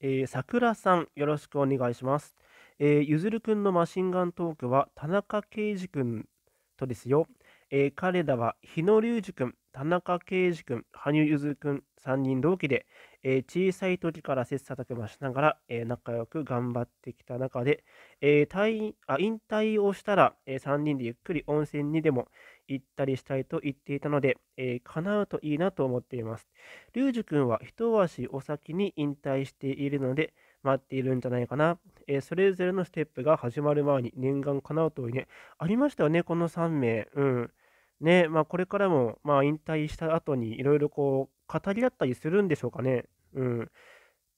えー、桜さん、よろしくお願いします。えー、ゆずるくんのマシンガントークは、田中圭二くんとですよ。えー、彼らは、日野隆二くん、田中圭二くん、羽生ずるくん、3人同期で、えー、小さい時から切磋琢磨しながら、えー、仲良く頑張ってきた中で、えー、退あ引退をしたら、え3人でゆっくり温泉にでも行ったりしたいと言っていたので、えー、叶うといいなと思っています。リュウジ君は一足お先に引退しているので、待っているんじゃないかな。えー、それぞれのステップが始まる前に念願叶うといいね。ありましたよね、この3名。うん。ね、まあ、これからも、まあ、引退した後にいろいろこう、語り合ったりするんでしょうかね。うん。っ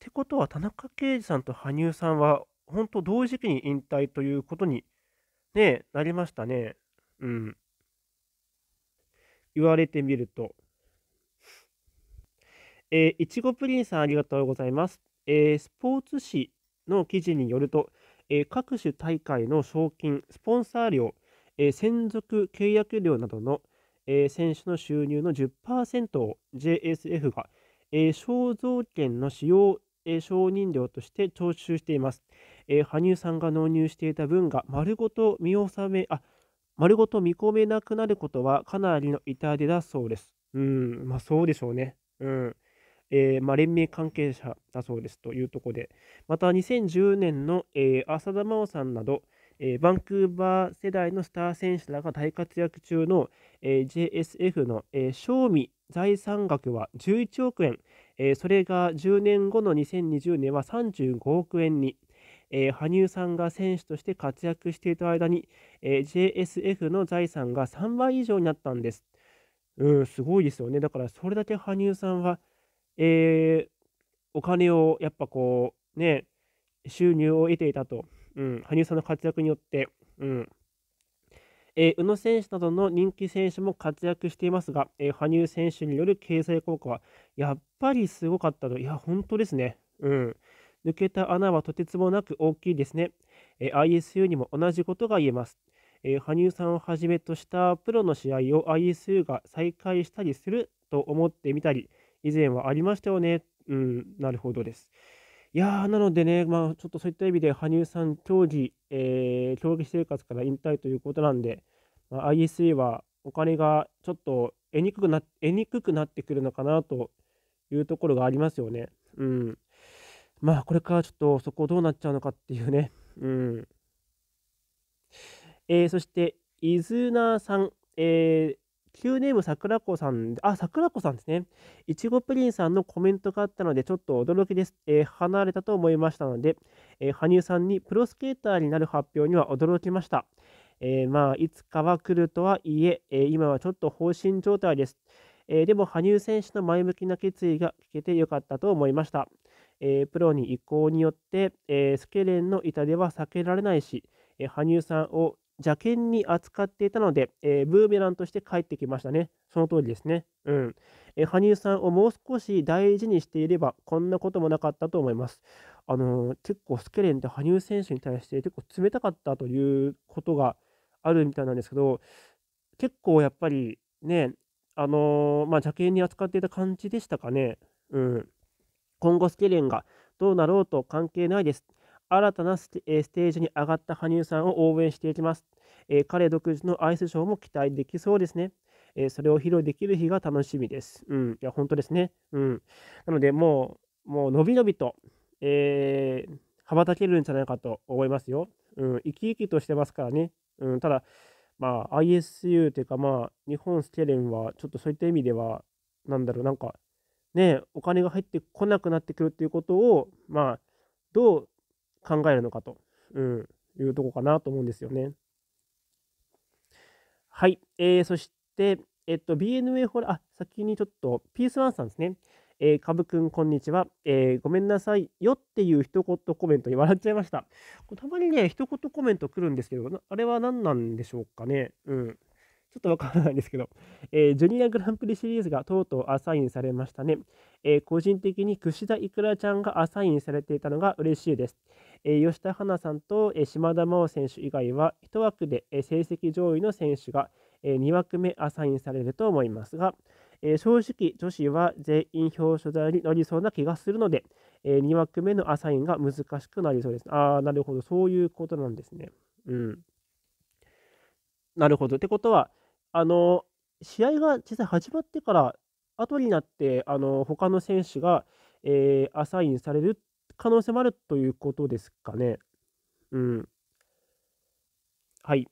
てことは、田中圭司さんと羽生さんは、本当同時期に引退ということに、ね、なりましたね。うん。言われてみると。えー、いちごプリンさんありがとうございます。えー、スポーツ紙の記事によると、えー、各種大会の賞金、スポンサー料、えー、専属契約料などの、えー、選手の収入の10%を JSF が、えー、肖像権の使用、えー、承認料として徴収しています。えー、羽生さんが納入していた分が丸ごと見納め、あ、丸ごと見込めなくなることはかなりの痛手だそうです。うん、まあそうでしょうね。うん。えー、まあ、連盟関係者だそうですというところで、また2010年の、えー、浅田真央さんなど、えー、バンクーバー世代のスター選手らが大活躍中の、えー、JSF の、えー、賞味財産額は11億円、えー、それが10年後の2020年は35億円に、えー、羽生さんが選手として活躍していた間に、えー、JSF の財産が3倍以上になったんです。うん、すごいですよね。だからそれだけ羽生さんは、えー、お金をやっぱこうね、収入を得ていたと、うん、羽生さんの活躍によって、うんえー、宇野選手などの人気選手も活躍していますが、えー、羽生選手による経済効果はやっぱりすごかったと、いや、本当ですね。うん抜けた穴はとてつもなく大きいですね。え ISU にも同じことが言えます。え羽生さんをはじめとしたプロの試合を ISU が再開したりすると思ってみたり、以前はありましたよね。うん、なるほどです。いやー、なのでね、まあ、ちょっとそういった意味で、羽生さん、競技、えー、競技生活から引退ということなんで、まあ、ISA はお金がちょっと得にくくな得にくくなってくるのかなというところがありますよね。うん。まあ、これからちょっとそこどうなっちゃうのかっていうね。うん。えー、そして、イズナさん。えーキーネーム桜子さん、あ、桜子さんですね。いちごプリンさんのコメントがあったので、ちょっと驚きです。えー、離れたと思いましたので、えー、羽生さんにプロスケーターになる発表には驚きました。えー、まあ、いつかは来るとはいええ今はちょっと放心状態です。えでも、羽生選手の前向きな決意が聞けてよかったと思いました。えー、プロに移行によって、えー、スケレンの板では避けられないし、えー、羽生さんを邪険に扱っていたので、えー、ブーメランとして帰ってきましたね。その通りですね。うん。えー、羽生さんをもう少し大事にしていれば、こんなこともなかったと思います。あのー、結構スケレンって羽生選手に対して結構冷たかったということがあるみたいなんですけど、結構やっぱりね、あのまあ、邪険に扱っていた感じでしたかね。うん。今後スケレンがどうなろうと関係ないです。新たなステージに上がった羽生さんを応援していきます。えー、彼独自のアイスショーも期待できそうですね。えー、それを披露できる日が楽しみです。うん、いや、本当ですね。うん。なので、もう、もう、のびのびと、えー、羽ばたけるんじゃないかと思いますよ。うん、生き生きとしてますからね。うん、ただ、まあ、ISU というか、まあ、日本スケレンは、ちょっとそういった意味では、なんだろう、なんか、ね、お金が入ってこなくなってくるっていうことを、まあ、どう考えるのかと、うん、いうとこかなと思うんですよね。はい、えー、そして、えっと、BNA ホラー、あ、先にちょっと、ピースワンさんですね。えー、かぶくん、こんにちは、えー、ごめんなさいよっていう一言コメントに 笑っちゃいました。たまにね、一言コメント来るんですけど、あれは何なんでしょうかね。うん。ちょっとわからないんですけど、えー、ジュニアグランプリシリーズがとうとうアサインされましたね。えー、個人的に櫛田いくらちゃんがアサインされていたのが嬉しいです。えー、吉田花さんと、え島田真央選手以外は、1枠で、え成績上位の選手が、え2枠目アサインされると思いますが、え正直女子は全員表彰台に乗りそうな気がするので、え2枠目のアサインが難しくなりそうです。ああ、なるほど、そういうことなんですね。うん。なるほど。ってことは、あの試合が実際始まってから後になってあの他の選手が、えー、アサインされる可能性もあるということですかね。うん。はい。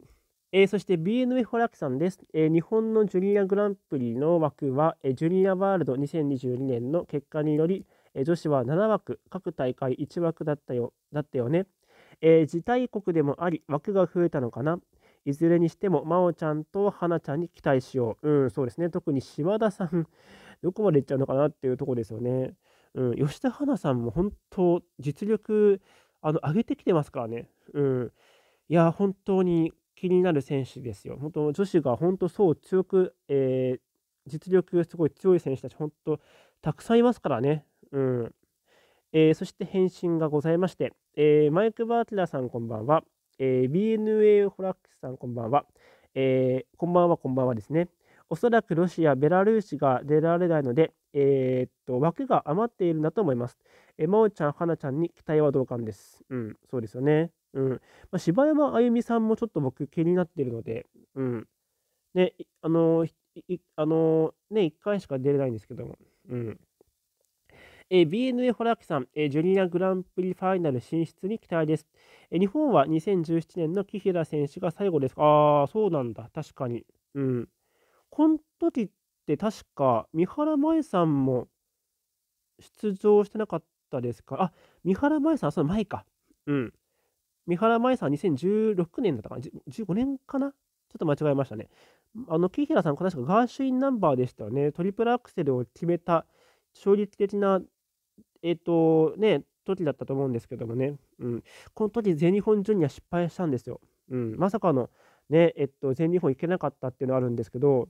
えー、そして BNF ホラキさんです、えー、日本のジュニアグランプリの枠は、えー、ジュニアワールド2022年の結果により、え女子は7枠、各大会1枠だったよだったよね、えー。自大国でもあり、枠が増えたのかな。いずれにしても、真央ちゃんと花ちゃんに期待しよう。うん、そうですね。特に島田さん、どこまでいっちゃうのかなっていうとこですよね。うん、吉田花さんも本当、実力、あの、上げてきてますからね。うん。いや、本当に気になる選手ですよ。本当、女子が本当、そう強く、えー、実力すごい強い選手たち、本当、たくさんいますからね。うん。えー、そして返信がございまして、えー、マイク・バーティラさん、こんばんは。えー、BNA ホラックスさんこんばんは、えー、こんばんはこんばんはですねおそらくロシア、ベラルーシが出られないので、えー、っと枠が余っているんだと思います。えまおちゃん、はなちゃんに期待は同感です。うん、そうですよね。うん。まあ、柴山あゆみさんもちょっと僕気になっているので、うん。ね、あのー、あのー、ね、1回しか出れないんですけども、うん。えー、BNA ホラキさん、えー、ジュニアグランプリファイナル進出に期待です。えー、日本は2017年の紀平選手が最後です。ああ、そうなんだ、確かに。うん。この時って確か、三原舞さんも出場してなかったですかあ、三原舞さん、その前か。うん。三原舞さんは2016年だったかな ?15 年かなちょっと間違えましたね。あの、木平さん、確かガーシュインナンバーでしたよね。トリプルアクセルを決めた衝撃的なえっ、ー、と、ね、時だったと思うんですけどもね、うん、この時全日本ジュニア失敗したんですよ。うん、まさかの、ね、えっと、全日本行けなかったっていうのはあるんですけど、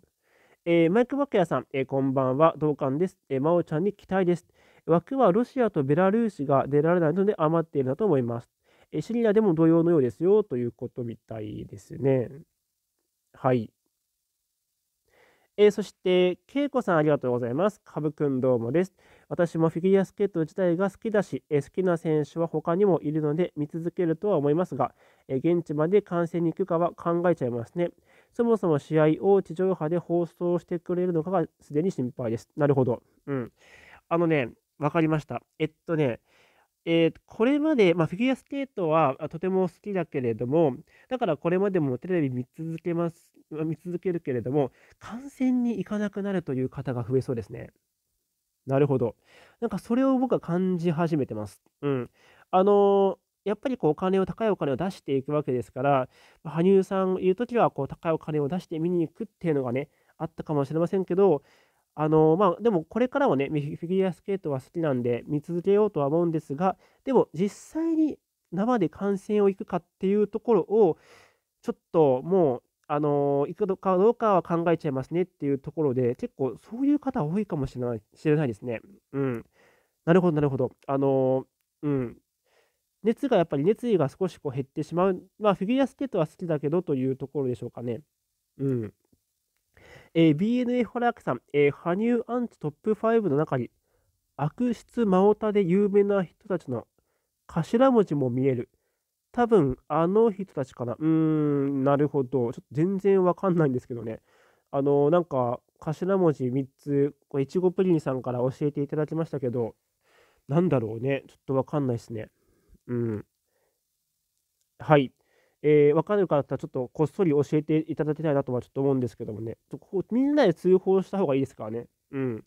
えー、マイク・バクヤさん、えー、こんばんは、同感です。えー、真央ちゃんに期待です。枠はロシアとベラルーシが出られないので余っているなと思います。えー、シリアでも同様のようですよということみたいですね。はい。えー、そして、けいこさんありがとうございます。かぶくんどうもです。私もフィギュアスケート自体が好きだし、えー、好きな選手は他にもいるので見続けるとは思いますが、えー、現地まで観戦に行くかは考えちゃいますね。そもそも試合を地上波で放送してくれるのかがすでに心配です。なるほど。うん。あのね、わかりました。えっとね、えー、これまで、まあ、フィギュアスケートはとても好きだけれども、だからこれまでもテレビ見続けます、見続けるけれども、観戦に行かなくなるという方が増えそうですね。なるほど。なんかそれを僕は感じ始めてます。うん。あのー、やっぱりこうお金を、高いお金を出していくわけですから、羽生さんいうときはこう高いお金を出して見に行くっていうのがね、あったかもしれませんけど、あのまあ、でもこれからはね、フィギュアスケートは好きなんで見続けようとは思うんですが、でも実際に生で観戦を行くかっていうところを、ちょっともう、あの行くかどうかは考えちゃいますねっていうところで、結構そういう方多いかもしれない知れないですね。うん。なるほど、なるほど。あのうん。熱がやっぱり熱意が少しこう減ってしまう、まあ、フィギュアスケートは好きだけどというところでしょうかね。うん。えー、BNA ホラークさん、えー、羽生アンチトップ5の中に、悪質真オタで有名な人たちの頭文字も見える。多分、あの人たちかな。うーん、なるほど。ちょっと全然わかんないんですけどね。あのー、なんか、頭文字3つ、こいちごプリンさんから教えていただきましたけど、なんだろうね。ちょっとわかんないですね。うん。はい。えー、分かる方はちょっとこっそり教えていただきたいなとはちょっと思うんですけどもね、ここみんなで通報した方がいいですからね。うん。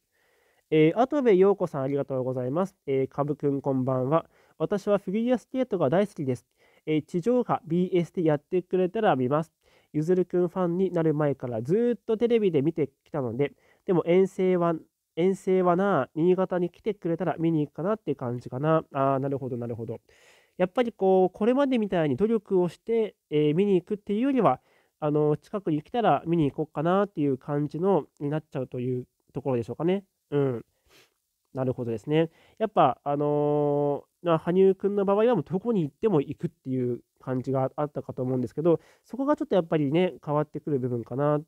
えー、跡部陽子さんありがとうございます。えー、かぶくんこんばんは。私はフィギュアスケートが大好きです。えー、地上波 BS でやってくれたら見ます。ゆずるくんファンになる前からずっとテレビで見てきたので、でも遠征は、遠征はな、新潟に来てくれたら見に行くかなって感じかな。ああ、なるほど、なるほど。やっぱりこう、これまでみたいに努力をして、えー、見に行くっていうよりは、あの近くに来たら見に行こうかなっていう感じのになっちゃうというところでしょうかね。うん。なるほどですね。やっぱ、あのー、羽生君の場合はもうどこに行っても行くっていう感じがあったかと思うんですけど、そこがちょっとやっぱりね、変わってくる部分かな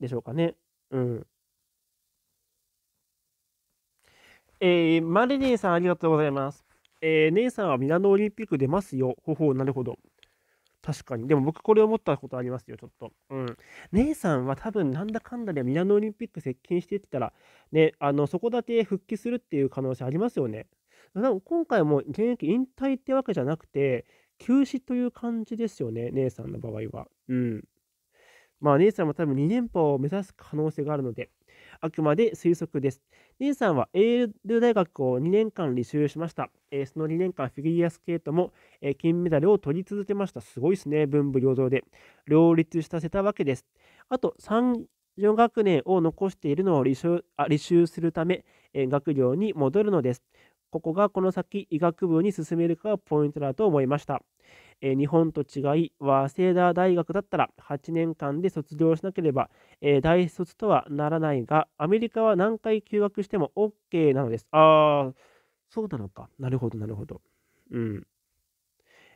でしょうかね。うん。えー、マリディさん、ありがとうございます。えー、姉さんはミラノオリンピック出ますよ。ほほう、なるほど。確かに。でも僕これ思ったことありますよ、ちょっと。うん。姉さんは多分なんだかんだでミラノオリンピック接近してきたら、ね、あの、そこだけ復帰するっていう可能性ありますよね。今回も現役引退ってわけじゃなくて、休止という感じですよね、姉さんの場合は。うん。まあ、姉さんも多分2連覇を目指す可能性があるので、あくまで推測です。姉さんはエール大学を2年間履修しました。えー、その2年間フィギュアスケートも、えー、金メダルを取り続けました。すごいですね。文武両道で。両立させたわけです。あと3、4学年を残しているのを履修あ履修するため、えー、学業に戻るのです。ここがこの先医学部に進めるかがポイントだと思いました。えー、日本と違い、早稲田大学だったら8年間で卒業しなければ、えー、大卒とはならないが、アメリカは何回休学しても OK なのです。ああ、そうなのか。なるほど、なるほど。うん。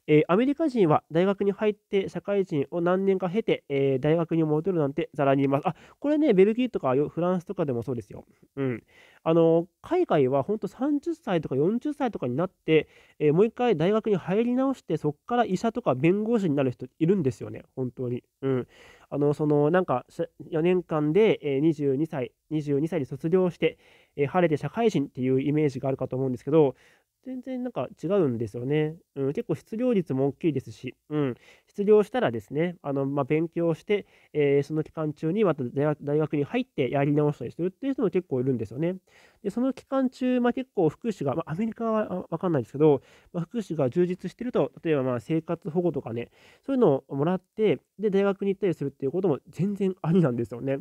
えー、アメリカ人は大学に入って社会人を何年か経て、えー、大学に戻るなんてざらにいます。あ、これね、ベルギーとかフランスとかでもそうですよ。うん。あの、海外は本当30歳とか40歳とかになって、えー、もう一回大学に入り直して、そこから医者とか弁護士になる人いるんですよね、本当に。うん。あの、その、なんか、4年間で、え22歳、22歳で卒業して、え晴れて社会人っていうイメージがあるかと思うんですけど、全然なんか違うんですよね。うん、結構失業率も大きいですし、うん、失業したらですね、あのまあ、勉強して、えー、その期間中にまた大学に入ってやり直したりするっていう人も結構いるんですよね。で、その期間中、まあ、結構福祉が、まあ、アメリカはわかんないですけど、まあ、福祉が充実してると、例えばまあ生活保護とかね、そういうのをもらって、で、大学に行ったりするっていうことも全然ありなんですよね。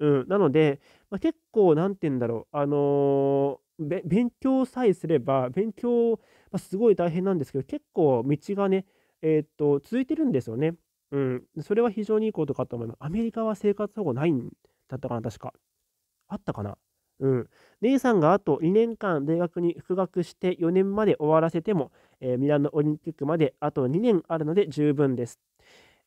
うん、なので、まあ、結構、なんて言うんだろう、あのー勉強さえすれば、勉強、まあ、すごい大変なんですけど、結構道がね、えー、っと、続いてるんですよね。うん。それは非常にいいことかと思います。アメリカは生活保護ないんだったかな、確か。あったかな。うん。姉さんがあと2年間大学に復学して4年まで終わらせても、えー、ミラノオリンピックまであと2年あるので十分です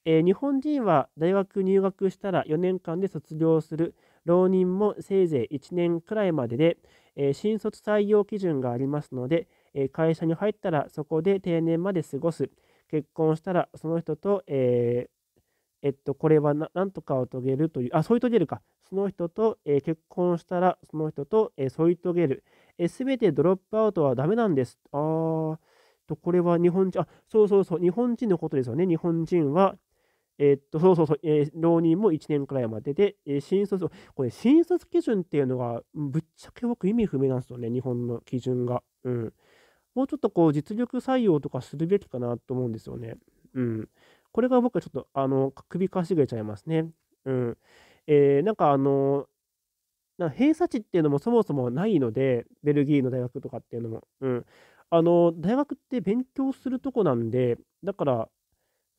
えー、日本人は大学入学したら4年間で卒業する浪人もせいぜい1年くらいまでで、えー、新卒採用基準がありますので、えー、会社に入ったらそこで定年まで過ごす結婚したらその人と、ええっと、これは何とかを遂げるという、あ、添い遂げるか。その人と、えー、結婚したら、その人と、えー、添い遂げる。す、え、べ、てドロップアウトはダメなんです。あーと、これは日本人、あ、そうそうそう、日本人のことですよね。日本人は、えー、っと、そうそうそう、えー、浪人も1年くらいまでてえー、新卒、これ、新卒基準っていうのが、ぶっちゃけ僕意味不明なんですよね、日本の基準が。うん。もうちょっとこう、実力採用とかするべきかなと思うんですよね。うん。これが僕はちょっと、あの、首かしげちゃいますね。うん。えー、なんかあの、な偏差値っていうのもそもそもないので、ベルギーの大学とかっていうのも。うん。あの、大学って勉強するとこなんで、だから、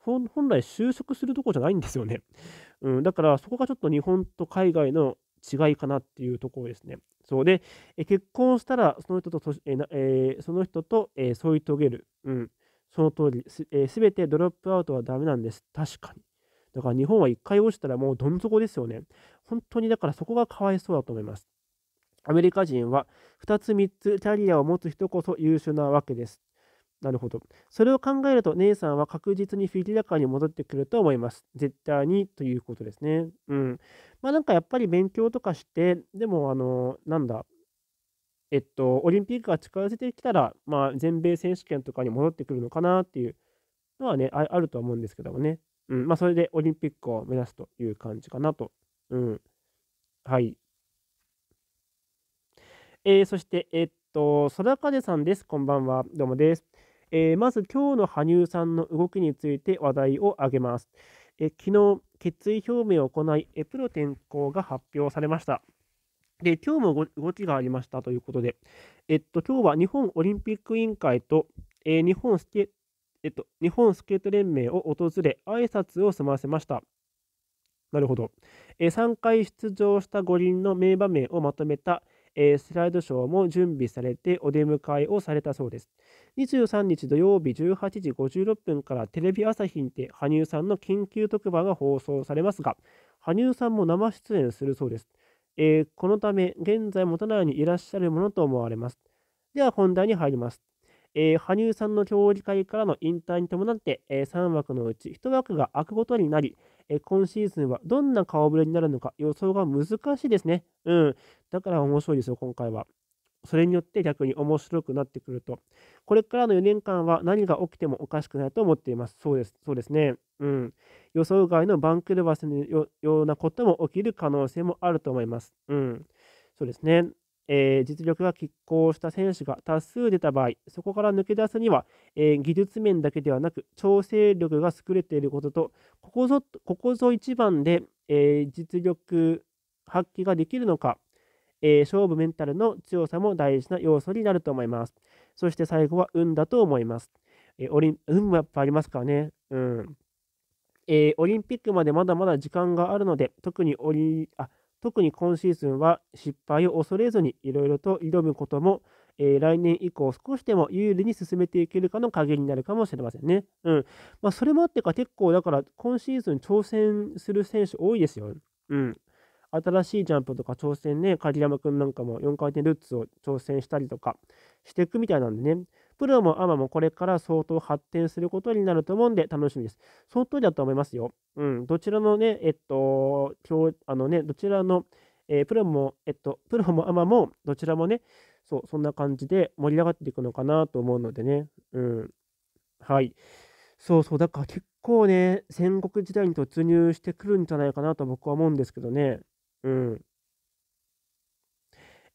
本来就職するとこじゃないんですよね。うん、だからそこがちょっと日本と海外の違いかなっていうところですね。そうで、え結婚したらその人とと、ええー、その人と、えー、添い遂げる。うん、その通り、すべ、えー、てドロップアウトはダメなんです。確かに。だから日本は一回落ちたらもうどん底ですよね。本当にだからそこがかわいそうだと思います。アメリカ人は2つ3つキャリアを持つ人こそ優秀なわけです。なるほど。それを考えると、姉さんは確実にフィギュア界に戻ってくると思います。絶対にということですね。うん。まあなんかやっぱり勉強とかして、でもあの、なんだ、えっと、オリンピックが近づいてきたら、まあ全米選手権とかに戻ってくるのかなっていうのはね、ああると思うんですけどもね。うん。まあそれでオリンピックを目指すという感じかなと。うん。はい。えー、そして、えっと、空風さんです。こんばんは。どうもです。えー、まず今日の羽生さんの動きについて話題を挙げます。え昨日、決意表明を行い、プロ転向が発表されました。で、今日も動きがありましたということで、えっと、今日は日本オリンピック委員会と、えー、日本スケ、えっと、日本スケート連盟を訪れ、挨拶を済ませました。なるほど。え3回出場した五輪の名場面をまとめた、えー、スライドショーも準備されてお出迎えをされたそうです。23日土曜日18時56分からテレビ朝日にて羽生さんの緊急特番が放送されますが、羽生さんも生出演するそうです。えー、このため、現在も都内にいらっしゃるものと思われます。では本題に入ります。えー、羽生さんの競技会からの引退に伴って、えー、3枠のうち1枠が空くことになり、えー、今シーズンはどんな顔ぶれになるのか予想が難しいですね。うん。だから面白いですよ、今回は。それによって逆に面白くなってくると。これからの4年間は何が起きてもおかしくないと思っています。そうです。そうですね。うん。予想外の番狂わせのようなことも起きる可能性もあると思います。うん。そうですね。えー、実力が拮抗した選手が多数出た場合、そこから抜け出すには、えー、技術面だけではなく、調整力が優れていることと、ここぞここぞ一番で、えー、実力発揮ができるのか、え勝負メンタルの強さも大事な要素になると思います。そして最後は運だと思います。えオリ運もやっぱありますからね。うんえオリンピックまでまだまだ時間があるので、特にオリあ特に今シーズンは失敗を恐れずにいろいろと挑むことも、えー、来年以降少しでも有利に進めていけるかの鍵になるかもしれませんね。うんまあ、それもあってか結構だから今シーズン挑戦する選手多いですよ。うん、新しいジャンプとか挑戦ね、鍵山くんなんかも4回転ルッツを挑戦したりとかしていくみたいなんでね、プロもアマもこれから相当発展することになると思うんで楽しみです。相当だと思いますよ。うん、どちらのね、えっと、あのね、どちらの、えー、プロも、えっと、プロもアマも、どちらもね、そう、そんな感じで盛り上がっていくのかなと思うのでね。うん。はい。そうそう、だから結構ね、戦国時代に突入してくるんじゃないかなと僕は思うんですけどね。うん。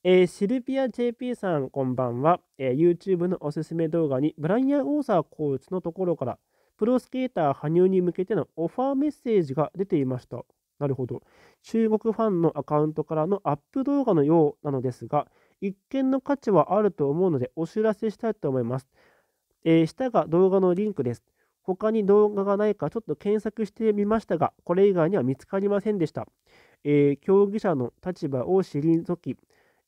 えー、シルビア JP さん、こんばんは、えー、YouTube のおすすめ動画に、ブライアン・オーサーコーチのところから、プロスケーター羽生に向けてのオファーメッセージが出ていました。なるほど。中国ファンのアカウントからのアップ動画のようなのですが、一見の価値はあると思うのでお知らせしたいと思います。えー、下が動画のリンクです。他に動画がないかちょっと検索してみましたが、これ以外には見つかりませんでした。えー、競技者の立場を退き、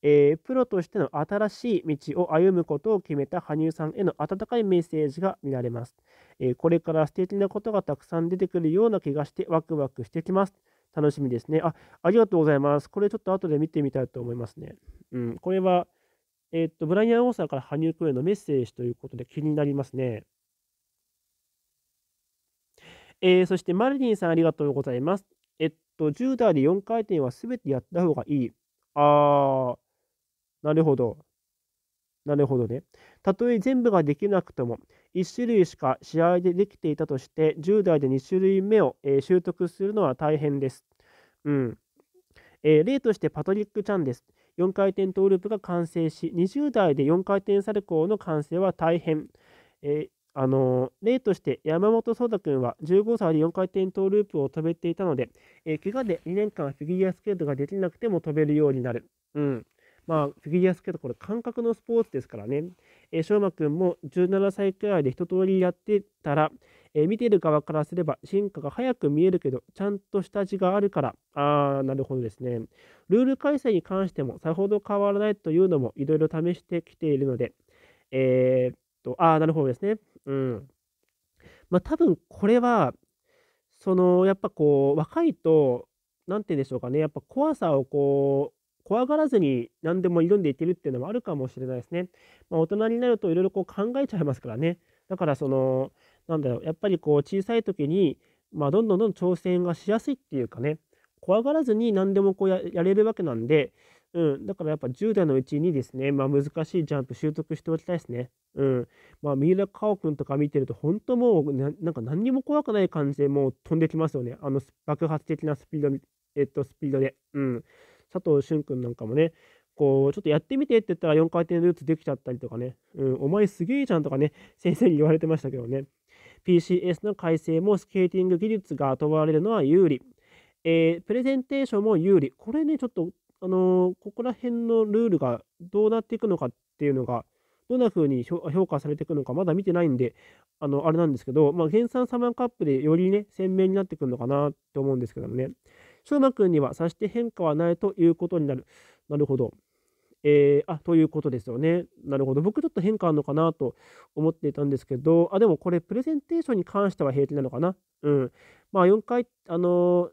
えー、プロとしての新しい道を歩むことを決めた羽生さんへの温かいメッセージが見られます。えー、これから素敵なことがたくさん出てくるような気がしてワクワクしてきます。楽しみですね。あ、ありがとうございます。これちょっと後で見てみたいと思いますね。うん、これは、えー、っと、ブライアン・オーサーから羽生君へのメッセージということで気になりますね。えー、そして、マリリンさんありがとうございます。えっと、10代で4回転は全てやった方がいい。ああ、なるほど。なるほどね。たとえ全部ができなくとも、1種類しか試合でできていたとして、10代で2種類目を、えー、習得するのは大変です。うん。えー、例としてパトリック・チャンです。4回転トーループが完成し、20代で4回転サルコーの完成は大変。えー、あのー、例として山本颯太君は15歳で4回転トーループを飛べていたので、えー、怪我で2年間フィギュアスケートができなくても飛べるようになる。うん。まあ、フィギュアスケート、これ、感覚のスポーツですからね、えー、翔く君も17歳くらいで一通りやってたら、えー、見てる側からすれば進化が早く見えるけど、ちゃんと下地があるから、あー、なるほどですね。ルール改正に関してもさほど変わらないというのもいろいろ試してきているので、えー、っと、あー、なるほどですね。うん。まあ、多分これは、その、やっぱこう、若いと、なんて言うんでしょうかね、やっぱ怖さをこう、怖がらずに何でも挑んでいけるっていうのもあるかもしれないですね。まあ、大人になるといろいろ考えちゃいますからね。だからその、なんだろう、やっぱりこう小さい時に、まあ、どんどんどん挑戦がしやすいっていうかね、怖がらずに何でもこうやれるわけなんで、うん、だからやっぱ10代のうちにですね、まあ、難しいジャンプ習得しておきたいですね。うん。まあ、三浦佳生君とか見てると、本当もうな、なんか何にも怖くない感じでもう飛んできますよね。あの爆発的なスピード、えっと、スピードで。うん。佐藤俊君なんかもね、こう、ちょっとやってみてって言ったら4回転ルーツできちゃったりとかね、うん、お前すげえじゃんとかね、先生に言われてましたけどね。PCS の改正もスケーティング技術が問われるのは有利。えー、プレゼンテーションも有利。これね、ちょっと、あのー、ここら辺のルールがどうなっていくのかっていうのが、どんな風に評価されていくのかまだ見てないんで、あの、あれなんですけど、まあ、原産サマーカップでよりね、鮮明になってくるのかなって思うんですけどもね。翔馬君には察して変化はないということになる。なるほど。えー、あということですよね。なるほど。僕ちょっと変化あるのかなと思っていたんですけど、あ、でもこれプレゼンテーションに関しては平気なのかな。うん。まあ4回、あの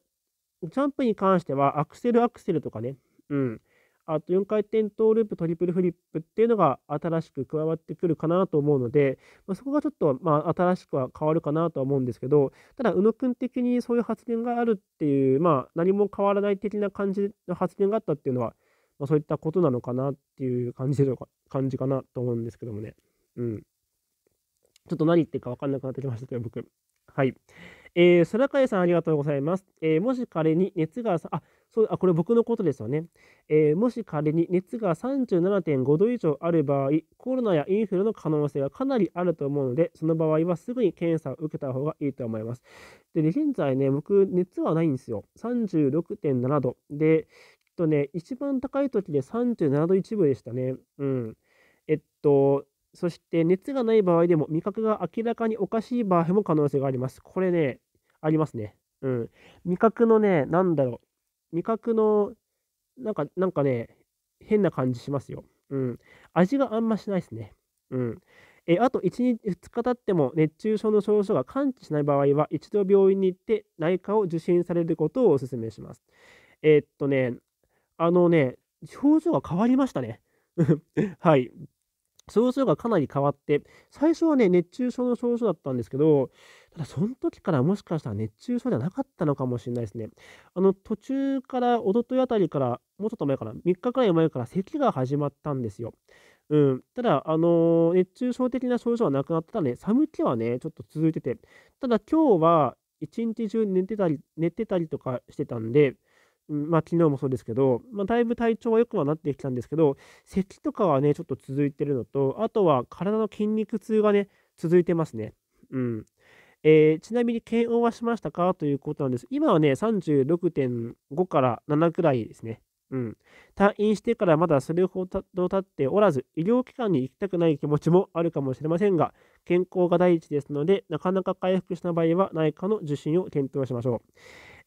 ー、ジャンプに関してはアクセルアクセルとかね、うん。あと4回転トーループ、トリプルフリップっていうのが新しく加わってくるかなと思うので、まあ、そこがちょっと、まあ、新しくは変わるかなとは思うんですけど、ただ、宇野くん的にそういう発言があるっていう、まあ、何も変わらない的な感じの発言があったっていうのは、まあ、そういったことなのかなっていう感じか感じかなと思うんですけどもね。うん。ちょっと何言ってるか分かんなくなってきましたけど、僕。はい。えー、空海さんありがとうございます。えー、もし彼に熱がさ、あ、そうあこれ僕のことですよね、えー、もし仮に熱が37.5度以上ある場合、コロナやインフルの可能性がかなりあると思うので、その場合はすぐに検査を受けた方がいいと思います。で、現在ね、僕、熱はないんですよ。36.7度。で、えっとね、一番高い時で37度一部でしたね。うん。えっと、そして熱がない場合でも味覚が明らかにおかしい場合も可能性があります。これね、ありますね。うん。味覚のね、なんだろう。味覚の、なんか、なんかね、変な感じしますよ。うん。味があんましないですね。うん。えあと1日、2日経っても熱中症の症状が完治しない場合は、一度病院に行って内科を受診されることをお勧めします。えー、っとね、あのね、症状が変わりましたね。はい。症状がかなり変わって、最初はね、熱中症の症状だったんですけど、ただその時からもしかしたら熱中症じゃなかったのかもしれないですね。あの、途中から、おとといあたりから、もうちょっと前から、3日くらい前から咳が始まったんですよ。うん、ただ、あのー、熱中症的な症状はなくなったらね、寒気はね、ちょっと続いてて、ただ今日は一日中寝てたり、寝てたりとかしてたんで、まあ、昨日もそうですけど、まあ、だいぶ体調は良くはなってきたんですけど、咳とかはね、ちょっと続いてるのと、あとは体の筋肉痛がね、続いてますね。うん。えー、ちなみに検温はしましたかということなんです。今はね、36.5から7くらいですね。うん。退院してからまだそれほど経っておらず、医療機関に行きたくない気持ちもあるかもしれませんが、健康が第一ですので、なかなか回復した場合は内科の受診を検討しましょう。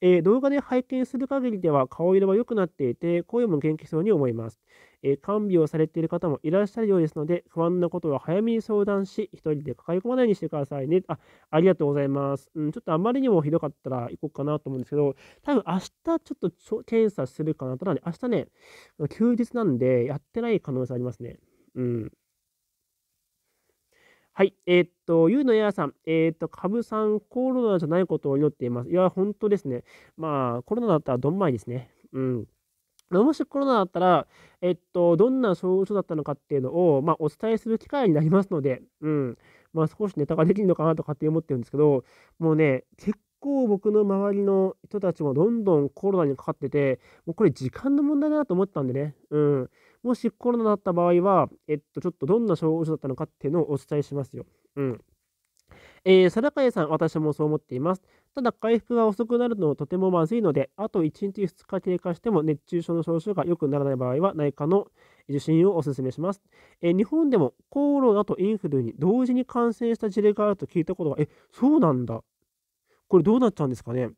えー、動画で拝見する限りでは顔色は良くなっていて、声も元気そうに思います。えー、看病されている方もいらっしゃるようですので、不安なことは早めに相談し、一人で抱え込まないようにしてくださいね。あ、ありがとうございます。うん、ちょっとあまりにもひどかったら行こうかなと思うんですけど、多分明日ちょっと検査するかなと。だね、明日ね、休日なんでやってない可能性ありますね。うん。はい。えー、っと、ゆうのやさん、えー、っと、株さん、コロナじゃないことを祈っています。いや、本当ですね。まあ、コロナだったらどんまいですね。うん。もしコロナだったら、えっと、どんな症状だったのかっていうのを、まあ、お伝えする機会になりますので、うん。まあ、少しネタができるのかなとかって思ってるんですけど、もうね、結構僕の周りの人たちもどんどんコロナにかかってて、もうこれ時間の問題だなと思ったんでね、うん。もしコロナだった場合は、えっと、ちょっとどんな症状だったのかっていうのをお伝えしますよ。うん。えー、定影さん、私もそう思っています。ただ、回復が遅くなるのはとてもまずいので、あと1日2日経過しても熱中症の症状が良くならない場合は、内科の受診をお勧めします。えー、日本でもコロナとインフルに同時に感染した事例があると聞いたことが、え、そうなんだ。これどうなっちゃうんですかね。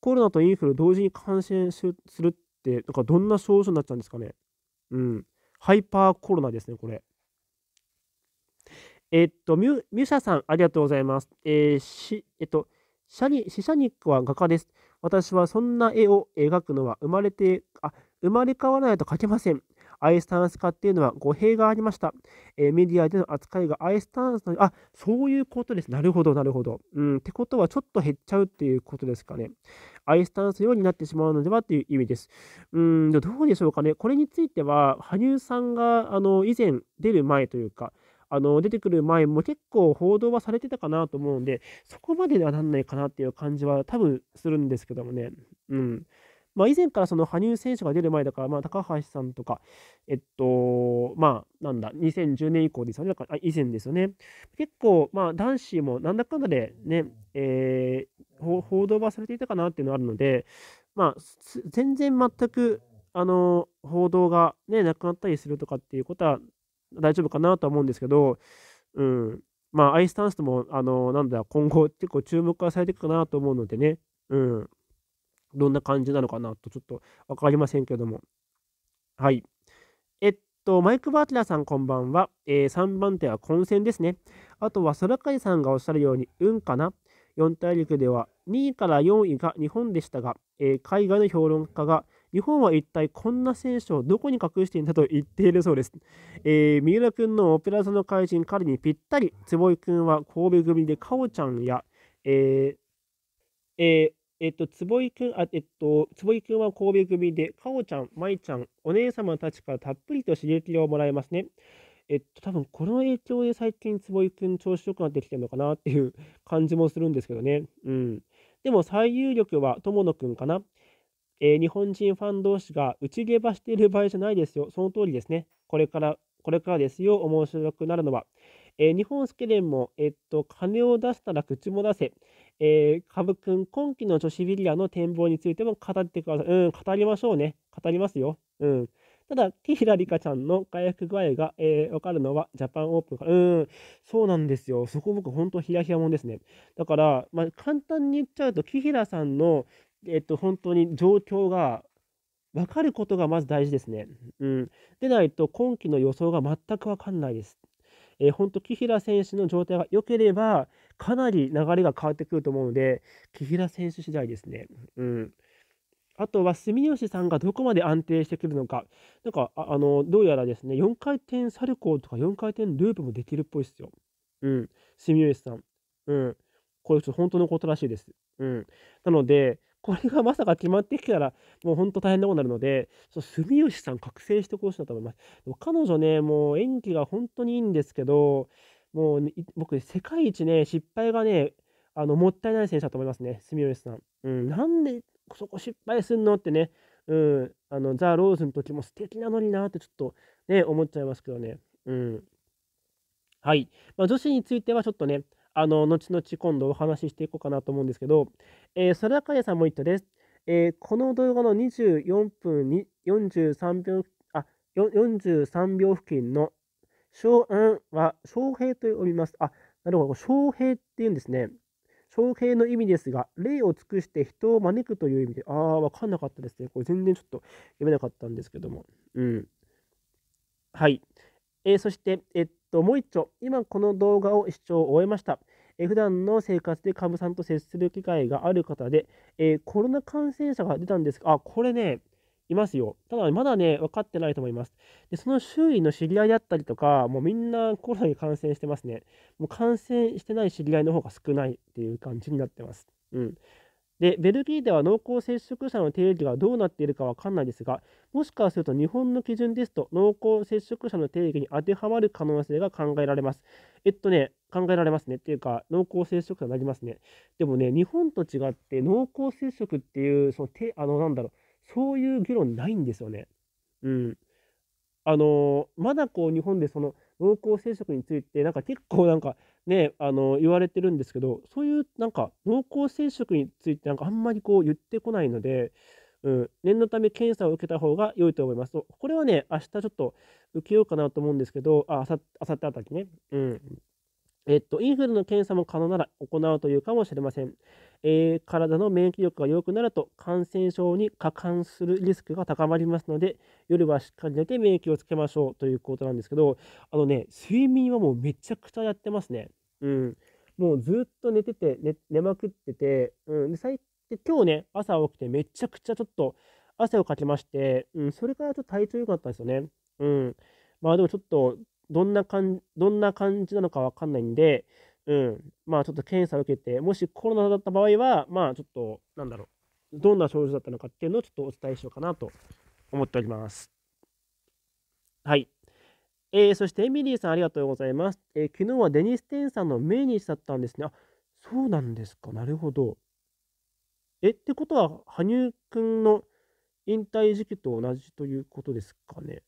コロナとインフル同時に感染するって、なんかどんな症状になっちゃうんですかね。うん。ハイパーコロナですね、これ。えっと、ミュミュシャさん、ありがとうございます。えー、し、えっと、シャニ、シシャニックは画家です。私はそんな絵を描くのは生まれて、あ、生まれ変わらないと描けません。アイスタンス化っていうのは語弊がありました。えー、メディアでの扱いがアイスタンスの、あ、そういうことです。なるほど、なるほど。うん、ってことはちょっと減っちゃうっていうことですかね。アイスタンスようになってしまうのではという意味です。うん、どうでしょうかね。これについては、羽生さんが、あの、以前出る前というか、あの、出てくる前も結構報道はされてたかなと思うんで、そこまでではなんないかなっていう感じは多分するんですけどもね。うん。まあ、以前からその羽生選手が出る前だから、まあ、高橋さんとか、えっと、まあ、なんだ、2010年以降ですよね、だから以前ですよね。結構、まあ、男子もなんだかんだでね、えー、報道はされていたかなっていうのがあるので、まあ、全然全く、あの、報道がね、なくなったりするとかっていうことは大丈夫かなとは思うんですけど、うん、まあ、アイスタンスとも、あの、なんだ、今後結構注目はされていくかなと思うのでね、うん。どんな感じなのかなとちょっと分かりませんけども。はい。えっと、マイク・バーテラさんこんばんは。えー、3番手は混戦ですね。あとは空海さんがおっしゃるように、運かな ?4 大陸では2位から4位が日本でしたが、えー、海外の評論家が日本は一体こんな選手をどこに隠していたと言っているそうです。えー、三浦君のオペラ座の怪人彼にぴったり、坪井君は神戸組でかおちゃんや、えーえー、えっと、坪井くん、あ、えっと、坪井くんは神戸組で、かおちゃん、まいちゃん、お姉様たちからたっぷりと刺激をもらえますね。えっと、多分この影響で最近坪井くん調子良くなってきてるのかなっていう 感じもするんですけどね。うん。でも最有力は友野くんかな。えー、日本人ファン同士が打ち下馬している場合じゃないですよ。その通りですね。これから、これからですよ。面白くなるのは。えー、日本スケレンも、えっと、金を出したら口も出せ。えー、株くん、今期の女子フィギュアの展望についても語ってください。うん、語りましょうね。語りますよ。うん。ただ、木平梨花ちゃんの回復具合が、えー、わかるのはジャパンオープンかうん、そうなんですよ。そこ僕、本当ヒヤヒヤもんですね。だから、まあ、簡単に言っちゃうと、木平さんの、えっと、本当に状況が分かることがまず大事ですね。うん。でないと、今季の予想が全く分かんないです。えー、本当、木平選手の状態が良ければ、かなり流れが変わってくると思うので、木平選手次第ですね。うん。あとは住吉さんがどこまで安定してくるのか、なんか、あのどうやらですね、4回転サルコーとか4回転ループもできるっぽいですよ。うん、住吉さん。うん、これ、本当のことらしいです。うん、なので、これがまさか決まってきたら、もう本当大変なことになるので、そ住吉さん、覚醒してほしいなと思います。彼女ね、もう演技が本当にいいんですけど、もう、僕、世界一ね、失敗がね、あの、もったいない選手だと思いますね、住吉さん。うん、なんでそこ失敗すんのってね、うん、あの、ザ・ローズの時も素敵なのになってちょっとね、思っちゃいますけどね。うん。はい。まあ、女子についてはちょっとね、あの、後々今度お話ししていこうかなと思うんですけど、えー、それはかやさんも言ったです。えー、この動画の24分に43秒、あ、43秒付近の翔んは翔平と呼びます。あ、なるほど。翔平っていうんですね。翔平の意味ですが、霊を尽くして人を招くという意味で、ああ、わかんなかったですね。これ全然ちょっと読めなかったんですけども。うん。はい。えー、そして、えっと、もう一丁。今、この動画を視聴を終えました。えー、普段の生活で株さんと接する機会がある方で、えー、コロナ感染者が出たんですが、あ、これね、いますよ。ただ、まだね、分かってないと思います。で、その周囲の知り合いだったりとか、もうみんなコロナに感染してますね。もう感染してない知り合いの方が少ないっていう感じになってます。うん。で、ベルギーでは濃厚接触者の定義がどうなっているかわかんないですが、もしかすると日本の基準ですと、濃厚接触者の定義に当てはまる可能性が考えられます。えっとね、考えられますねっていうか、濃厚接触者になりますね。でもね、日本と違って、濃厚接触っていう、そのてあのなんだろう、そういう議論ないんですよね。うん。あのまだこう日本でその濃厚接触についてなんか結構なんかねあの言われてるんですけどそういうなんか濃厚接触についてなんかあんまりこう言ってこないので、うん、念のため検査を受けた方が良いと思いますこれはね明日ちょっと受けようかなと思うんですけどああさってあたりね、うん、えっと、インフルの検査も可能なら行うというかもしれません。えー、体の免疫力が良くなると感染症に加感するリスクが高まりますので夜はしっかり寝て免疫をつけましょうということなんですけどあのね睡眠はもうめちゃくちゃやってますねうんもうずっと寝てて寝寝まくってて、うん、で最で今日ね朝起きてめちゃくちゃちょっと汗をかきまして、うん、それからちょっと体調良かったんですよねうんまあでもちょっとどんな感どんな感じなのかわかんないんで、うん、まあちょっと検査を受けて、もしコロナだった場合は、まあちょっと、なんだろう、どんな症状だったのかっていうのをちょっとお伝えしようかなと思っております。はい。えー、そしてエミリーさんありがとうございます。えー、昨日はデニス・テンさんの命日だったんですね。あ、そうなんですか。なるほど。え、ってことは、羽生くんの引退時期と同じということですかね。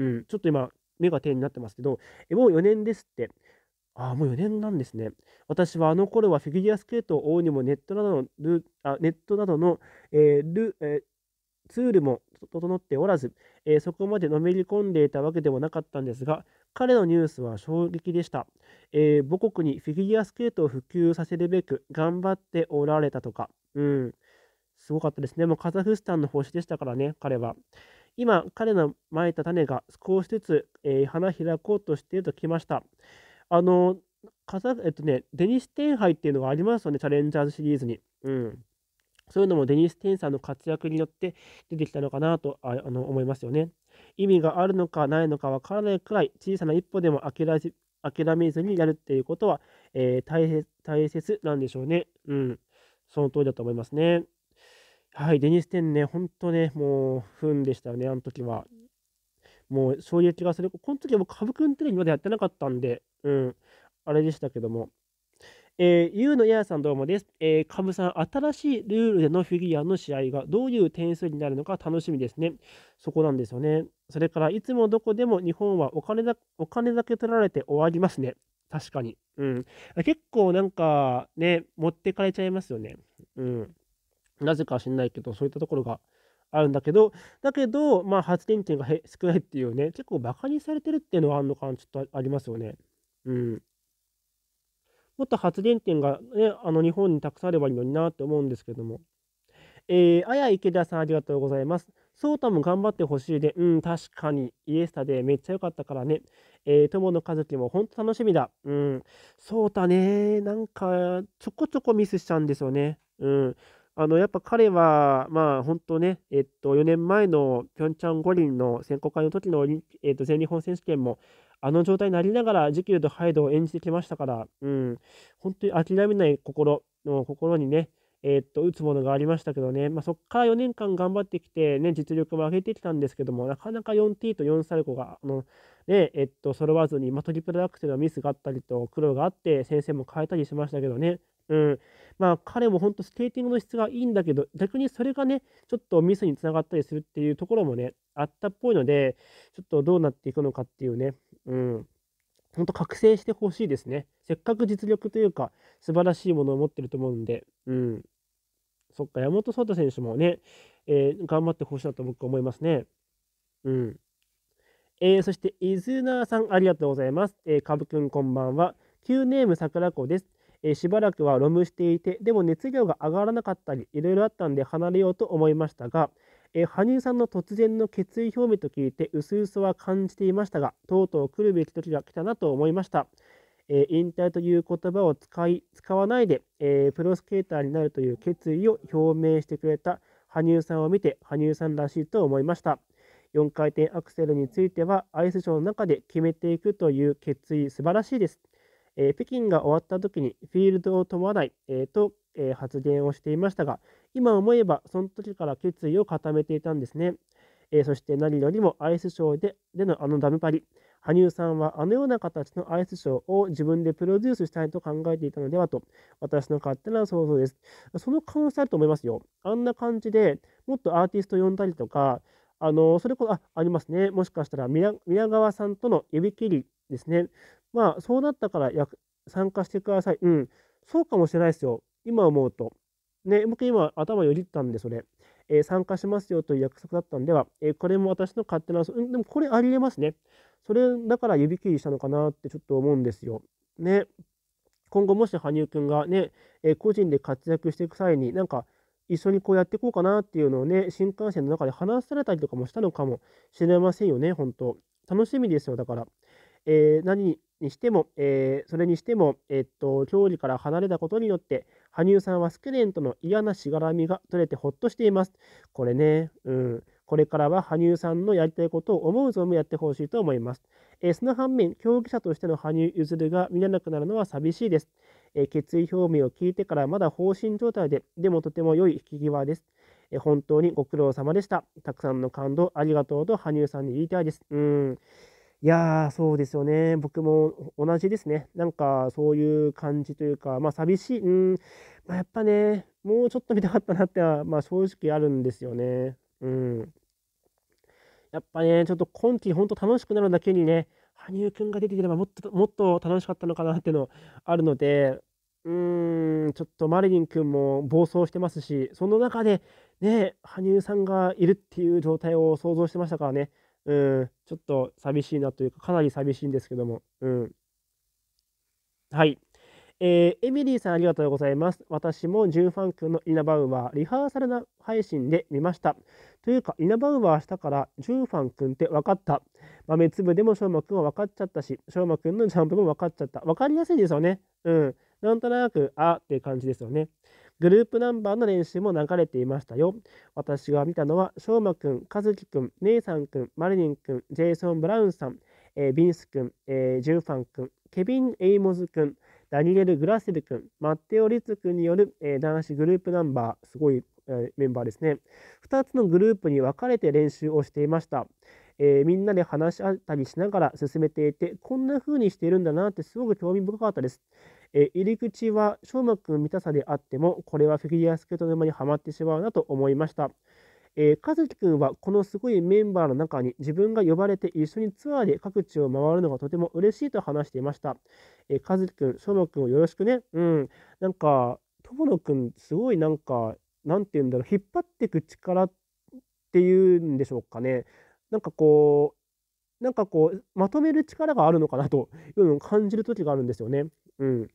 うん、ちょっと今、目が点になってますけど、えもう4年ですって。ああ、もう4年なんですね。私はあの頃はフィギュアスケートを追うにもネットなどのルあネットなどの、えールえー、ツールも整っておらず、えー、そこまでのめり込んでいたわけでもなかったんですが、彼のニュースは衝撃でした、えー、母国にフィギュアスケートを普及させるべく頑張っておられたとか、うん、すごかったですね。もうカザフスタンの星でしたからね、彼は。今、彼のまいた種が少しずつ、えー、花開こうとしているときました。あの、えっとね、デニス・テンハイっていうのがありますよね、チャレンジャーズシリーズに。うん。そういうのもデニス・テンさんの活躍によって出てきたのかなとあの思いますよね。意味があるのかないのかわからないくらい小さな一歩でも諦めずにやるっていうことは、えー、大切なんでしょうね。うん。その通りだと思いますね。はい、デニス店ね、本当ね、もう、不運でしたよね、あの時は。もう、そういう気がする。この時は僕、株くんテレビまでやってなかったんで、うん、あれでしたけども。えー、ゆうのややさんどうもです。えー、かぶさん、新しいルールでのフィギュアの試合がどういう点数になるのか楽しみですね。そこなんですよね。それから、いつもどこでも日本はお金だお金だけ取られて終わりますね。確かに。うん。結構なんか、ね、持ってかれちゃいますよね。うん。なぜか知んないけど、そういったところがあるんだけど、だけど、まあ、発言権が少ないっていうね、結構バカにされてるっていうのはあるのかな、ちょっとありますよね。うん。もっと発言権が、ね、あの日本にたくさんあればいいのになって思うんですけども。えー、あや池田さんありがとうございます。そ太も頑張ってほしいで、うん、確かに、イエスタでめっちゃ良かったからね。えー、友野和樹も本当楽しみだ。うん、そうたね、なんか、ちょこちょこミスしちゃうんですよね。うん、あのやっぱ彼は、まあ、本当ね、えっと、4年前のピョンチャン五輪の選考会の時の、えっと、全日本選手権も、あの状態になりながら、ジキルとハイドを演じてきましたから、うん、本当に諦めない心の心にね、えっと、打つものがありましたけどね、まあ、そこから4年間頑張ってきて、ね、実力も上げてきたんですけども、なかなか 4T と4サルコが、あの、ね、えっと、揃わずに、まあ、トリプルアクセルのミスがあったりと、苦労があって、先生も変えたりしましたけどね、うん。まあ、彼も本当スケーティングの質がいいんだけど、逆にそれがね、ちょっとミスにつながったりするっていうところもね、あったっぽいので、ちょっとどうなっていくのかっていうね、うん。本当覚醒してほしいですね。せっかく実力というか、素晴らしいものを持ってると思うんで、うん。そっか、山本聡太選手もね、えー、頑張ってほしいなと僕は思いますね。うん。えー、そして、イズナーさん、ありがとうございます。えー、かぶくん、こんばんは。Q ネーム、桜子です。えー、しばらくはロムしていて、でも熱量が上がらなかったり、いろいろあったんで離れようと思いましたが、えー、羽生さんの突然の決意表明と聞いて、うすうすは感じていましたが、とうとう来るべき時が来たなと思いました。えー、引退という言葉を使い使わないで、えー、プロスケーターになるという決意を表明してくれた羽生さんを見て、羽生さんらしいと思いました。4回転アクセルについては、アイスショーの中で決めていくという決意、素晴らしいです。えー、北京が終わった時にフィールドを問わない、えー、と、えー、発言をしていましたが、今思えばその時から決意を固めていたんですね。えそして何よりもアイスショーででのあのダムパリ。羽生さんはあのような形のアイスショーを自分でプロデュースしたいと考えていたのではと、私の勝手な想像です。その可能性あると思いますよ。あんな感じでもっとアーティスト呼んだりとか、あのそれこそあ、ありますね。もしかしたら宮川さんとの指切りですね。まあ、そうなったから参加してください。うん。そうかもしれないですよ。今思うと。ね、僕今頭よぎったんで、それ。えー、参加しますよという約束だったんでは、えー、これも私の勝手な、うん、でもこれありえますね。それだから指切りしたのかなってちょっと思うんですよ。ね。今後もし羽生くんがね、えー、個人で活躍していく際に、なんか一緒にこうやっていこうかなっていうのをね、新幹線の中で話されたりとかもしたのかもしれませんよね、本当楽しみですよ、だから。えー、何にしても、えー、それにしても、えっと、競技から離れたことによって、羽生さんはスクレンとの嫌なしがらみが取れてほっとしています。これね、うん。これからは羽生さんのやりたいことを思う存分やってほしいと思います。えー、その反面、競技者としての羽生結弦が見れなくなるのは寂しいです。えー、決意表明を聞いてからまだ放心状態で、でもとても良い引き際です。えー、本当にご苦労様でした。たくさんの感動ありがとうと羽生さんに言いたいです。うん。いやー、そうですよね。僕も同じですね。なんか、そういう感じというか、まあ、寂しい。うん、まあ、やっぱね、もうちょっと見たかったなっては、まあ、正直あるんですよね。うん。やっぱね、ちょっと今季、ほんと楽しくなるだけにね、羽生くんが出てくればもっと、もっと楽しかったのかなっていうのあるので、うーん、ちょっとマリリン君も暴走してますし、その中で、ね、羽生さんがいるっていう状態を想像してましたからね。うん、ちょっと寂しいなというか、かなり寂しいんですけども、うん。はい。えー、エミリーさんありがとうございます。私もジュンファン君のイナバウアー、リハーサルな配信で見ました。というか、イナバウアーしたからジュンファン君って分かった。豆粒でもしょうまくんは分かっちゃったし、しょうまくんのジャンプも分かっちゃった。分かりやすいですよね。うん。なんとなく、あって感じですよね。グループナンバーの練習も流れていましたよ。私が見たのは、しょうまくん、かずきくん、ネイサンくん、マリニンくん、ジェイソン・ブラウンさん、えー、ビンスくん、えー、ジュンファンくん、ケビン・エイモズくん、ダニエル・グラセルくん、マッテオ・リツくんによる、えー、男子グループナンバー、すごい、えメンバーですね。2つのグループに分かれて練習をしていました。えー、みんなで話し合ったりしながら進めていて、こんな風にしているんだなってすごく興味深かったです。えー、入り口は翔真くん見たさであっても、これはフィギュアスケート沼にはまってしまうなと思いました。えー、和樹くんはこのすごいメンバーの中に自分が呼ばれて一緒にツアーで各地を回るのがとても嬉しいと話していました。えー、和樹くん、翔馬くんをよろしくね。うん。なんか、友野くん、すごいなんか、なんて言うんだろう、引っ張っていく力っていうんでしょうかね。なんかこう、なんかこう、まとめる力があるのかなというのを感じる時があるんですよね。うん。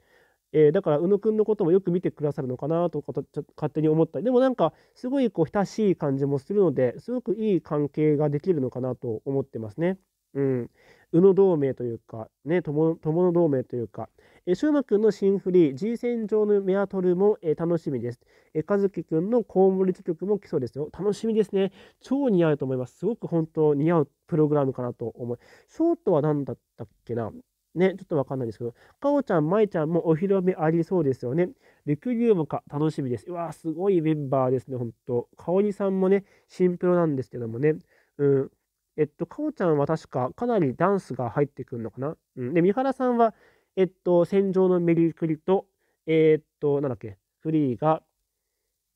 えー、だから、宇野くんのこともよく見てくださるのかなとかとちょ勝手に思ったり、でもなんか、すごいこう、親しい感じもするので、すごくいい関係ができるのかなと思ってますね。うん。宇野同盟というか、ね、友友の同盟というか、えー、シュくんのの新フリー、G 戦場のメアトルも、えー、楽しみです。えー、和樹んのコウモリ一曲も来そうですよ。楽しみですね。超似合うと思います。すごく本当似合うプログラムかなと思いショートは何だったっけなね、ちょっとわかんないですけど、かおちゃん、まいちゃんもお披露目ありそうですよね。陸流もか、楽しみです。うわすごいメンバーですね、ほんと。かおりさんもね、シンプロなんですけどもね。うん。えっと、かおちゃんは確かかなりダンスが入ってくるのかな。うん、で、三原さんは、えっと、戦場のメリクリと、えー、っと、なんだっけ、フリーが、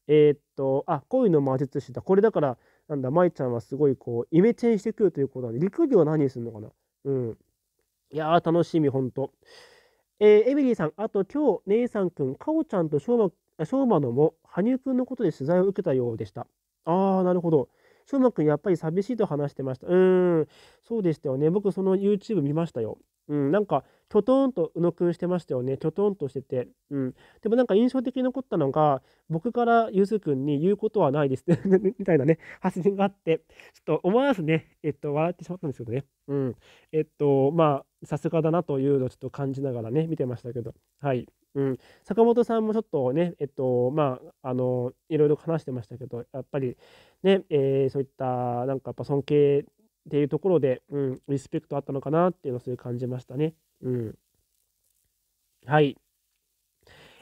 えー、っと、あ、恋の魔術師だ。これだから、なんだ、舞ちゃんはすごいこう、イメチェンしてくるということなんで、陸上は何するのかな。うん。いやー、楽しみ、ほんと。えー、エミリーさん、あと今日、姉さんくん、かおちゃんとしょうまのも、羽生くんのことで取材を受けたようでした。あー、なるほど。しうまくんやっぱり寂しいと話してました。うん、そうでしたよね。僕その YouTube 見ましたよ。うん、なんか、きょとんと宇野くんしてましたよね。きょとんとしてて。うん。でもなんか印象的に残ったのが、僕からゆずくんに言うことはないです みたいなね、発言があって、ちょっと思わずね、えっと、笑ってしまったんですけどね。うん。えっと、まあ、さすがだなというのをちょっと感じながらね、見てましたけど。はい。うん、坂本さんもちょっとね、えっと、まあ、あの、いろいろ話してましたけど、やっぱりね、えー、そういった、なんかやっぱ尊敬っていうところで、うん、リスペクトあったのかなっていうのをすごい感じましたね。うん。はい。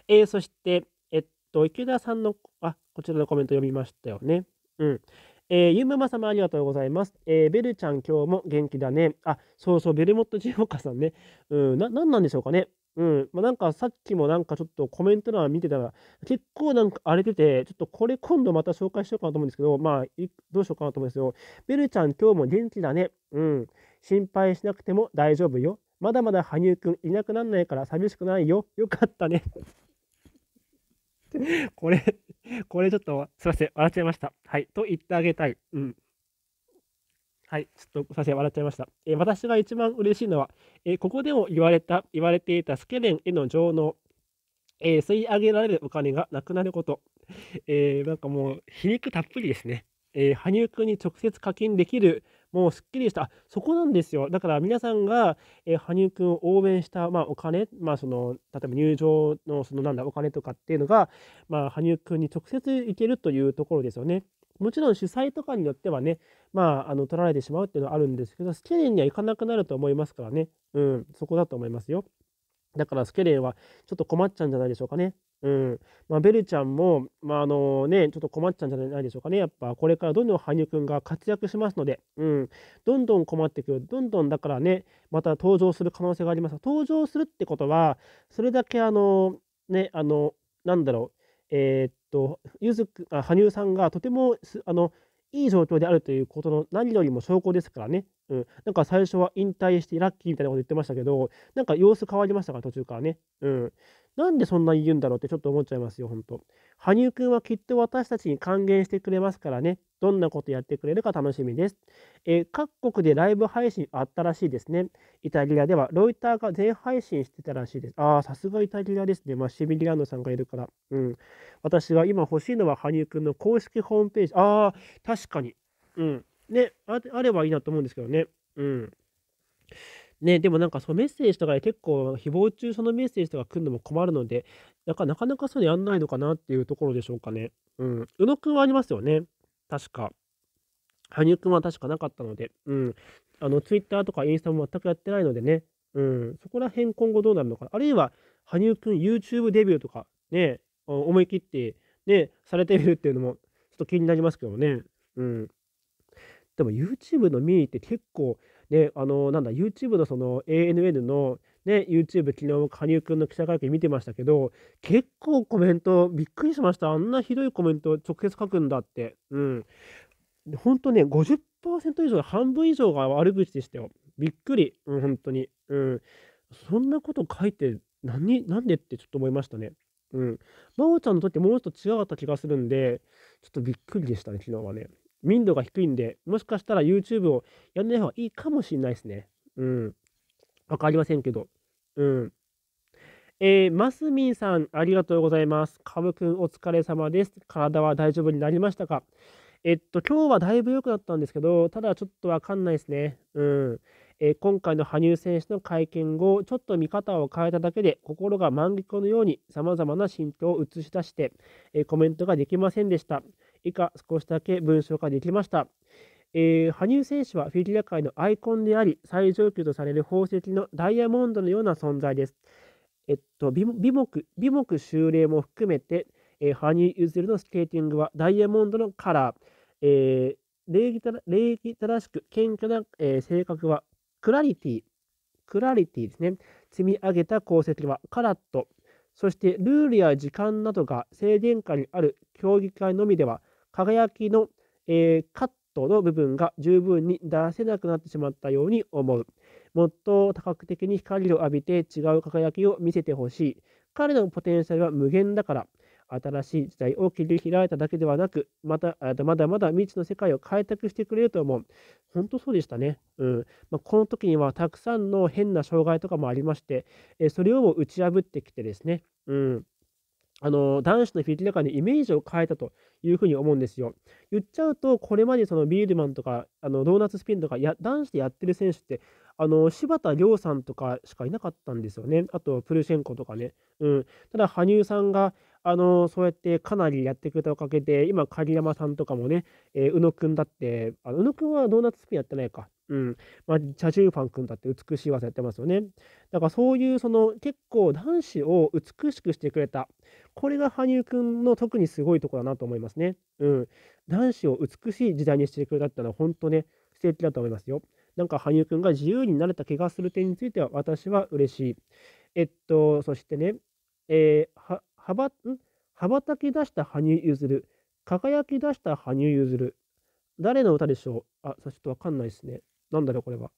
えー、そして、えっと、池田さんの、あ、こちらのコメント読みましたよね。うん。えー、ゆうまま様ありがとうございます。えー、ベルちゃん今日も元気だね。あ、そうそう、ベルモットジオカさんね。うん、な、なんなんでしょうかね。うん。まあ、なんかさっきもなんかちょっとコメント欄見てたら、結構なんか荒れてて、ちょっとこれ今度また紹介しようかなと思うんですけど、まあ、どうしようかなと思うんですけど、ベルちゃん今日も元気だね。うん。心配しなくても大丈夫よ。まだまだ羽生くんいなくなんないから寂しくないよ。よかったね。これ、これちょっと、すいません、笑っちゃいました。はい。と言ってあげたい。うん。はい、ちょっと、すいません、笑っちゃいました。えー、私が一番嬉しいのは、えー、ここでも言われた、言われていたスケレンへの情能、えー、吸い上げられるお金がなくなること、えなんかもう、皮肉たっぷりですね。え羽生くんに直接課金できる、もうすっきりした、そこなんですよ。だから皆さんが、えー、羽生くんを応援した、まあ、お金、まあ、その例えば入場のそのなんだお金とかっていうのが、まあ、羽生くんに直接行けるというところですよね。もちろん主催とかによってはね、まあ、あの取られてしまうっていうのはあるんですけど、スケレンにはいかなくなると思いますからね、うん、そこだと思いますよ。だからスケレンはちょっと困っちゃうんじゃないでしょうかね。うん。まあ、ベルちゃんも、まあ、あのね、ちょっと困っちゃうんじゃないでしょうかね。やっぱ、これからどんどん羽生くんが活躍しますので、うん。どんどん困ってくる。どんどん、だからね、また登場する可能性があります。登場するってことは、それだけあの、ね、あの、なんだろう、えー、っとゆずあ羽生さんがとてもあのいい状況であるということの何よりも証拠ですからね、うん、なんか最初は引退してラッキーみたいなこと言ってましたけど、なんか様子変わりましたから、途中からね。うん、なんでそんな言うんだろうってちょっと思っちゃいますよ、本当羽生くんはきっと私たちに還元してくれますからね。どんなことやってくれるか楽しみです。えー、各国でライブ配信あったらしいですね。イタリアではロイターが全配信してたらしいです。ああ、さすがイタリアですね。まあ、シミリアンドさんがいるから。うん。私は今欲しいのは羽生くんの公式ホームページ。ああ、確かに。うん。ね、あればいいなと思うんですけどね。うん。ね、でもなんかそのメッセージとかで結構誹謗中そのメッセージとか来るのも困るので、なかなかなかそういうのやんないのかなっていうところでしょうかね。うん。宇野くんはありますよね。確か。羽生くんは確かなかったので、うん。あの、ツイッターとかインスタも全くやってないのでね、うん。そこら辺今後どうなるのか。あるいは、羽生くん YouTube デビューとか、ね、思い切って、ね、されてみるっていうのも、ちょっと気になりますけどね。うん。でも YouTube のミニって結構、で、あの、なんだ、YouTube のその ANN のね、YouTube 昨日、加入くんの記者会見見てましたけど、結構コメント、びっくりしました。あんなひどいコメント直接書くんだって。うん。本当ね、50%以上、半分以上が悪口でしたよ。びっくり。うん、本当に。うん。そんなこと書いて何、なんでってちょっと思いましたね。うん。真央ちゃんの時もうちょっと違かった気がするんで、ちょっとびっくりでしたね、昨日はね。民度が低いんで、もしかしたら YouTube をやんない方がいいかもしれないですね。うん。わかりませんけど。うん。えー、マスミンさん、ありがとうございます。カブくん、お疲れ様です。体は大丈夫になりましたかえっと、今日はだいぶ良くなったんですけど、ただちょっとわかんないですね。うん。えー、今回の羽生選手の会見後、ちょっと見方を変えただけで、心が万華鏡のように様々な心境を映し出して、えー、コメントができませんでした。以下、少しだけ文章化できました。えー、羽生選手はフィギュア界のアイコンであり、最上級とされる宝石のダイヤモンドのような存在です。えっと、美目、美目修麗も含めて、えー、羽生結弦のスケーティングはダイヤモンドのカラー、えー、礼儀礼儀正しく謙虚な、えー、性格はクラリティ、クラリティですね。積み上げた功績はカラット、そしてルールや時間などが制限下にある競技会のみでは輝きの、えー、カットの部分が十分に出せなくなってしまったように思う。もっと多角的に光を浴びて違う輝きを見せてほしい。彼のポテンシャルは無限だから。新しい時代を切り開いただけではなく、またまだまだ未知の世界を開拓してくれると思う。本当そうでしたね。うんまあ、この時にはたくさんの変な障害とかもありまして、えそれをも打ち破ってきてですね。うんあの男子のフィギュア界のイメージを変えたというふうに思うんですよ。言っちゃうと、これまでそのビールマンとかあのドーナツスピンとかや男子でやってる選手ってあの柴田亮さんとかしかいなかったんですよね。あとプルシェンコとかね。うん、ただ、羽生さんがあのそうやってかなりやってくれたおかげで、今、鍵山さんとかもね、えー、宇野くんだって、あの宇野くんはドーナツスピンやってないか。うん。まあ、チャジューファンくんだって美しい技やってますよね。だからそういう、その結構男子を美しくしてくれた。これが羽生くんの特にすごいとこだなと思いますね。うん。男子を美しい時代にしてくれたってのは本当ね、素敵だと思いますよ。なんか羽生くんが自由になれた気がする点については私は嬉しい。えっと、そしてね、えー、はば、ん羽ばたき出した羽生結弦。輝き出した羽生結弦。誰の歌でしょうあ、さ、ちょっとわかんないですね。なんだろう、これは。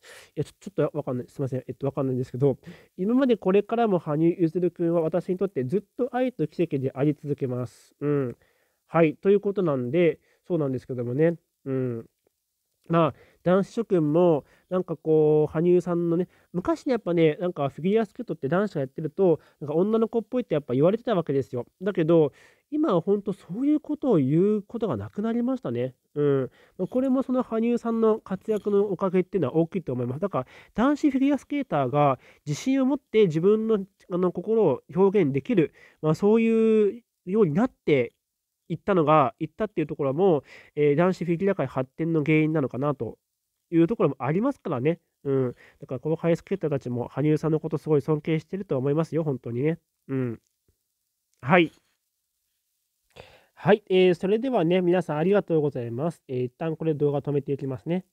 いやちょ、ちょっとわかんない。すいません。えっと、わかんないんですけど、今までこれからも羽生結弦君は私にとってずっと愛と奇跡であり続けます。うん。はい。ということなんで、そうなんですけどもね。うん。まあ、男子諸君も、なんかこう、羽生さんのね、昔ね、やっぱね、なんかフィギュアスケートって男子がやってると、なんか女の子っぽいってやっぱ言われてたわけですよ。だけど、今は本当そういうことを言うことがなくなりましたね。うん。これもその羽生さんの活躍のおかげっていうのは大きいと思います。だから男子フィギュアスケーターが自信を持って自分のあの心を表現できる、まあ、そういうようになっていったのが、いったっていうところも、えー、男子フィギュア界発展の原因なのかなというところもありますからね。うん。だからこのハイスケーターたちも羽生さんのことすごい尊敬してると思いますよ、本当にね。うん。はい。はい、えー、それではね、皆さんありがとうございます。えー、一旦これ動画止めていきますね。